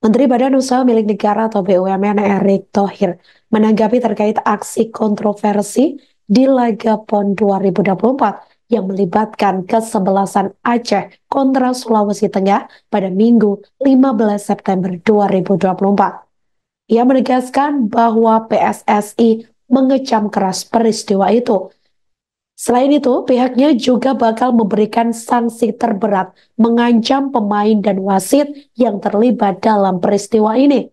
Menteri Badan Usaha Milik Negara atau BUMN Erick Thohir menanggapi terkait aksi kontroversi di Laga PON 2024 yang melibatkan kesebelasan Aceh kontra Sulawesi Tengah pada Minggu 15 September 2024. Ia menegaskan bahwa PSSI mengecam keras peristiwa itu Selain itu, pihaknya juga bakal memberikan sanksi terberat mengancam pemain dan wasit yang terlibat dalam peristiwa ini.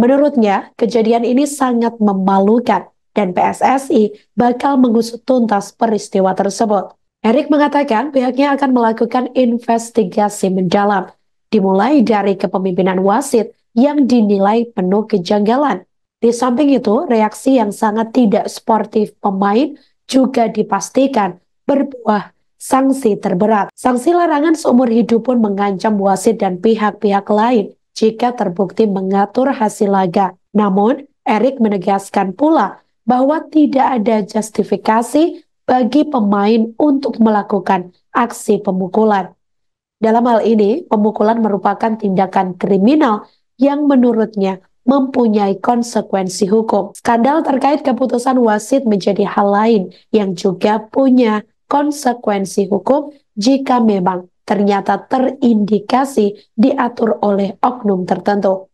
Menurutnya, kejadian ini sangat memalukan dan PSSI bakal mengusut tuntas peristiwa tersebut. Erik mengatakan pihaknya akan melakukan investigasi mendalam, dimulai dari kepemimpinan wasit yang dinilai penuh kejanggalan. Di samping itu, reaksi yang sangat tidak sportif pemain juga dipastikan berbuah sanksi terberat. Sanksi larangan seumur hidup pun mengancam wasit dan pihak-pihak lain jika terbukti mengatur hasil laga. Namun, Erik menegaskan pula bahwa tidak ada justifikasi bagi pemain untuk melakukan aksi pemukulan. Dalam hal ini, pemukulan merupakan tindakan kriminal yang menurutnya mempunyai konsekuensi hukum. Skandal terkait keputusan wasit menjadi hal lain yang juga punya konsekuensi hukum jika memang ternyata terindikasi diatur oleh oknum tertentu.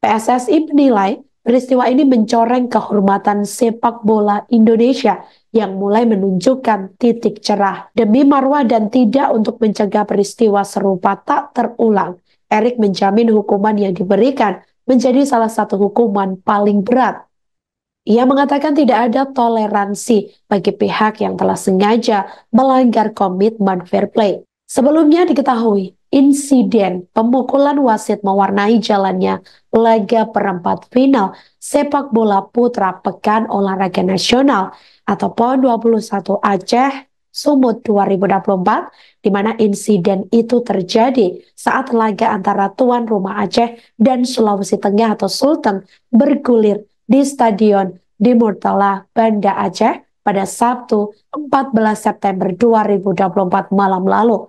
PSSI menilai peristiwa ini mencoreng kehormatan sepak bola Indonesia yang mulai menunjukkan titik cerah. Demi marwah dan tidak untuk mencegah peristiwa serupa tak terulang, Erik menjamin hukuman yang diberikan menjadi salah satu hukuman paling berat. Ia mengatakan tidak ada toleransi bagi pihak yang telah sengaja melanggar komitmen fair play. Sebelumnya diketahui, insiden pemukulan wasit mewarnai jalannya laga perempat final sepak bola putra Pekan Olahraga Nasional atau PON 21 Aceh Sumut 2024, di mana insiden itu terjadi saat laga antara tuan rumah Aceh dan Sulawesi Tengah atau Sultan bergulir di Stadion di Murtala, Banda Aceh pada Sabtu 14 September 2024 malam lalu.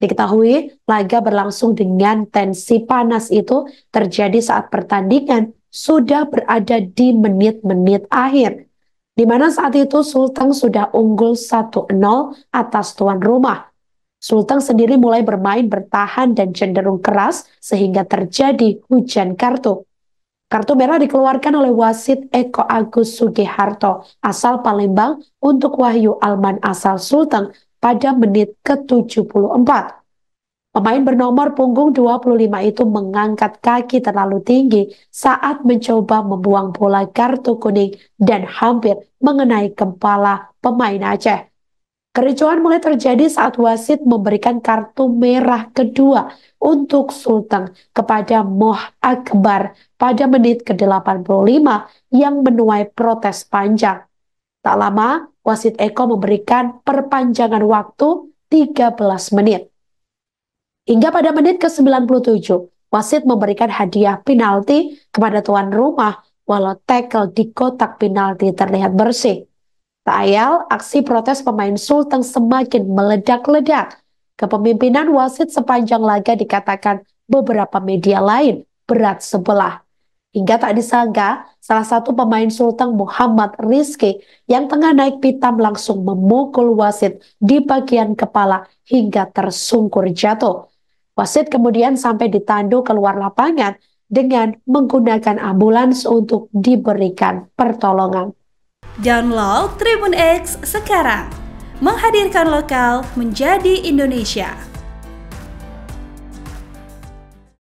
Diketahui, laga berlangsung dengan tensi panas itu terjadi saat pertandingan sudah berada di menit-menit akhir di mana saat itu Sultan sudah unggul 1-0 atas tuan rumah. Sultan sendiri mulai bermain bertahan dan cenderung keras sehingga terjadi hujan kartu. Kartu merah dikeluarkan oleh wasit Eko Agus Sugiharto asal Palembang untuk Wahyu Alman asal Sultan pada menit ke-74. Pemain bernomor punggung 25 itu mengangkat kaki terlalu tinggi saat mencoba membuang bola kartu kuning dan hampir mengenai kepala pemain Aceh. Kericuan mulai terjadi saat wasit memberikan kartu merah kedua untuk Sultan kepada Moh Akbar pada menit ke-85 yang menuai protes panjang. Tak lama, wasit Eko memberikan perpanjangan waktu 13 menit. Hingga pada menit ke-97, wasit memberikan hadiah penalti kepada tuan rumah walau tackle di kotak penalti terlihat bersih. Tak ayal, aksi protes pemain Sultan semakin meledak-ledak. Kepemimpinan wasit sepanjang laga dikatakan beberapa media lain berat sebelah. Hingga tak disangka, salah satu pemain Sultan Muhammad Rizky yang tengah naik pitam langsung memukul wasit di bagian kepala hingga tersungkur jatuh. Wasit kemudian sampai ditandu keluar lapangan dengan menggunakan ambulans untuk diberikan pertolongan. Download Tribun X sekarang, menghadirkan lokal menjadi Indonesia.